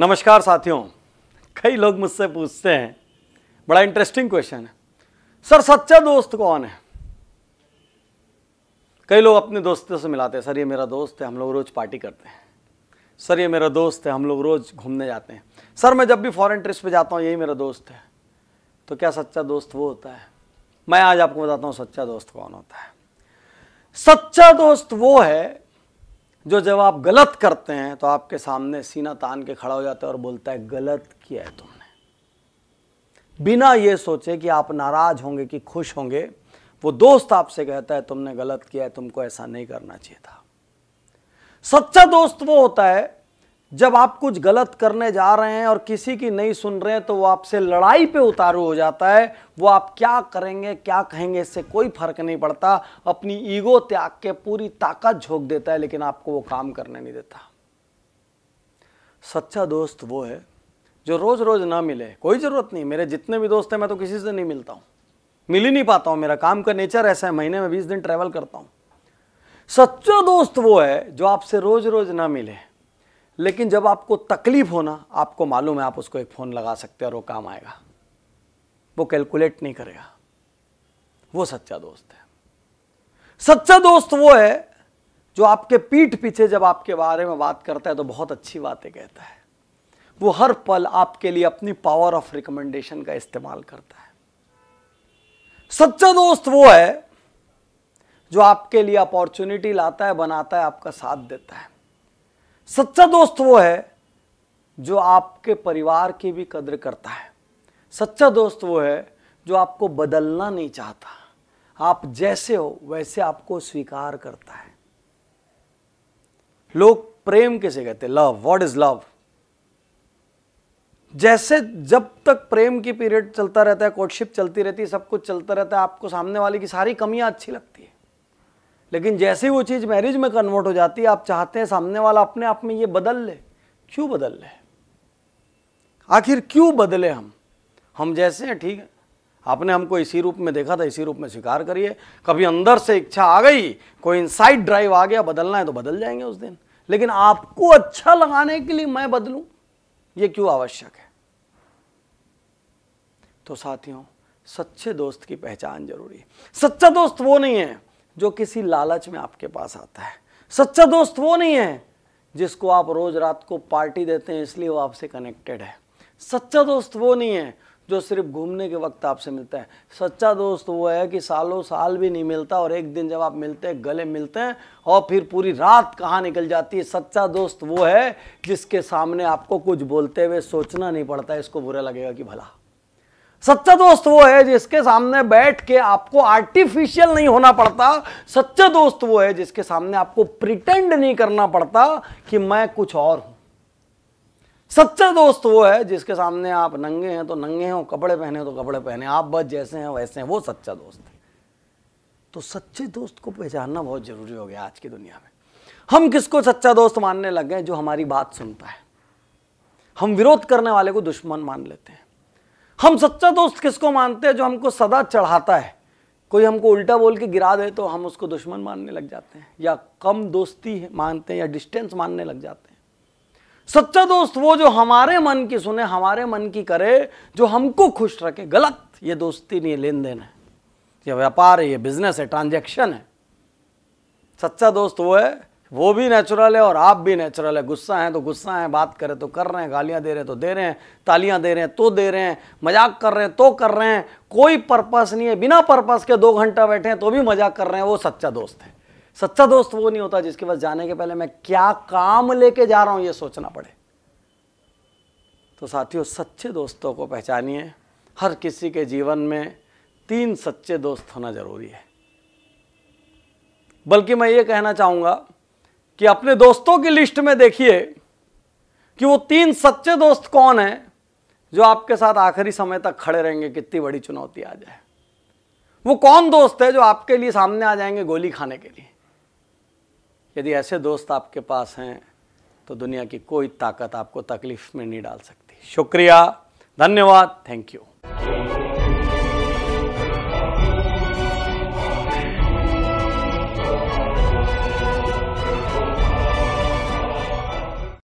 नमस्कार साथियों कई लोग मुझसे पूछते हैं बड़ा इंटरेस्टिंग क्वेश्चन है सर सच्चा दोस्त कौन है कई लोग अपने दोस्तों से मिलाते हैं सर ये मेरा दोस्त है हम लोग रोज पार्टी करते हैं सर ये मेरा दोस्त है हम लोग रोज़ घूमने जाते हैं सर मैं जब भी फॉरेन ट्रिप्स पे जाता हूँ यही मेरा दोस्त है तो क्या सच्चा दोस्त वो होता है मैं आज आपको बताता हूँ सच्चा दोस्त कौन होता है सच्चा दोस्त वो है जो जब आप गलत करते हैं तो आपके सामने सीना तान के खड़ा हो जाता है और बोलता है गलत किया है तुमने बिना ये सोचे कि आप नाराज होंगे कि खुश होंगे वो दोस्त आपसे कहता है तुमने गलत किया है तुमको ऐसा नहीं करना चाहिए था सच्चा दोस्त वो होता है जब आप कुछ गलत करने जा रहे हैं और किसी की नहीं सुन रहे हैं तो वो आपसे लड़ाई पे उतारू हो जाता है वो आप क्या करेंगे क्या कहेंगे इससे कोई फर्क नहीं पड़ता अपनी ईगो त्याग के पूरी ताकत झोंक देता है लेकिन आपको वो काम करने नहीं देता सच्चा दोस्त वो है जो रोज़ रोज़ ना मिले कोई ज़रूरत नहीं मेरे जितने भी दोस्त हैं मैं तो किसी से नहीं मिलता हूँ मिल ही नहीं पाता हूँ मेरा काम का नेचर ऐसा है महीने में बीस दिन ट्रैवल करता हूँ सच्चा दोस्त वो है जो आपसे रोज रोज ना मिले लेकिन जब आपको तकलीफ होना आपको मालूम है आप उसको एक फ़ोन लगा सकते हैं और वो काम आएगा वो कैलकुलेट नहीं करेगा वो सच्चा दोस्त है सच्चा दोस्त वो है जो आपके पीठ पीछे जब आपके बारे में बात करता है तो बहुत अच्छी बातें कहता है वो हर पल आपके लिए अपनी पावर ऑफ रिकमेंडेशन का इस्तेमाल करता है सच्चा दोस्त वो है जो आपके लिए अपॉर्चुनिटी लाता है बनाता है आपका साथ देता है सच्चा दोस्त वो है जो आपके परिवार की भी कदर करता है सच्चा दोस्त वो है जो आपको बदलना नहीं चाहता आप जैसे हो वैसे आपको स्वीकार करता है लोग प्रेम कैसे कहते हैं लव व्हाट इज लव जैसे जब तक प्रेम की पीरियड चलता रहता है कोर्टशिप चलती रहती है सब कुछ चलता रहता है आपको सामने वाले की सारी कमियां अच्छी लगती लेकिन जैसे ही वो चीज़ मैरिज में कन्वर्ट हो जाती है आप चाहते हैं सामने वाला अपने आप में ये बदल ले क्यों बदल ले आखिर क्यों बदले हम हम जैसे हैं ठीक है आपने हमको इसी रूप में देखा था इसी रूप में स्वीकार करिए कभी अंदर से इच्छा आ गई कोई इनसाइड ड्राइव आ गया बदलना है तो बदल जाएंगे उस दिन लेकिन आपको अच्छा लगाने के लिए मैं बदलूं ये क्यों आवश्यक है तो साथियों सच्चे दोस्त की पहचान जरूरी है सच्चा दोस्त वो नहीं है जो किसी लालच में आपके पास आता है सच्चा दोस्त वो नहीं है जिसको आप रोज रात को पार्टी देते हैं इसलिए वो आपसे कनेक्टेड है सच्चा दोस्त वो नहीं है जो सिर्फ घूमने के वक्त आपसे मिलता है सच्चा दोस्त वो है कि सालों साल भी नहीं मिलता और एक दिन जब आप मिलते हैं गले मिलते हैं और फिर पूरी रात कहाँ निकल जाती है सच्चा दोस्त वो है जिसके सामने आपको कुछ बोलते हुए सोचना नहीं पड़ता इसको बुरा लगेगा कि भला सच्चा दोस्त वो है जिसके सामने बैठ के आपको आर्टिफिशियल नहीं होना पड़ता सच्चा दोस्त वो है जिसके सामने आपको प्रिटेंड नहीं करना पड़ता कि मैं कुछ और हूं सच्चा दोस्त वो है जिसके सामने आप नंगे हैं तो नंगे हो कपड़े पहने तो कपड़े पहने आप बस जैसे हैं वैसे हैं वो सच्चा दोस्त है तो सच्चे दोस्त को पहचानना बहुत जरूरी हो गया आज की दुनिया में हम किसको सच्चा दोस्त मानने लग गए जो हमारी बात सुनता है हम विरोध करने वाले को दुश्मन मान लेते हैं हम सच्चा दोस्त किसको मानते हैं जो हमको सदा चढ़ाता है कोई हमको उल्टा बोल के गिरा दे तो हम उसको दुश्मन मानने लग जाते हैं या कम दोस्ती मानते हैं या डिस्टेंस मानने लग जाते हैं सच्चा दोस्त वो जो हमारे मन की सुने हमारे मन की करे जो हमको खुश रखे गलत ये दोस्ती नहीं लेन देन है ये व्यापार है ये बिजनेस है ट्रांजेक्शन है सच्चा दोस्त वो है वो भी नेचुरल है और आप भी नेचुरल है गुस्सा है तो गुस्सा है बात करें तो कर रहे हैं गालियां दे रहे हैं तो दे रहे हैं तालियां दे रहे हैं तो दे रहे हैं मजाक कर रहे हैं तो कर रहे हैं कोई पर्पस नहीं है बिना पर्पस के दो घंटा बैठे हैं तो भी मजाक कर रहे हैं वो सच्चा दोस्त है सच्चा दोस्त वो नहीं होता जिसके पास जाने के पहले मैं क्या काम लेके जा रहा हूं ये सोचना पड़े तो साथियों सच्चे दोस्तों को पहचानिए हर किसी के जीवन में तीन सच्चे दोस्त होना जरूरी है बल्कि मैं ये कहना चाहूंगा कि अपने दोस्तों की लिस्ट में देखिए कि वो तीन सच्चे दोस्त कौन हैं जो आपके साथ आखिरी समय तक खड़े रहेंगे कितनी बड़ी चुनौती आ जाए वो कौन दोस्त है जो आपके लिए सामने आ जाएंगे गोली खाने के लिए यदि ऐसे दोस्त आपके पास हैं तो दुनिया की कोई ताकत आपको तकलीफ में नहीं डाल सकती शुक्रिया धन्यवाद थैंक यू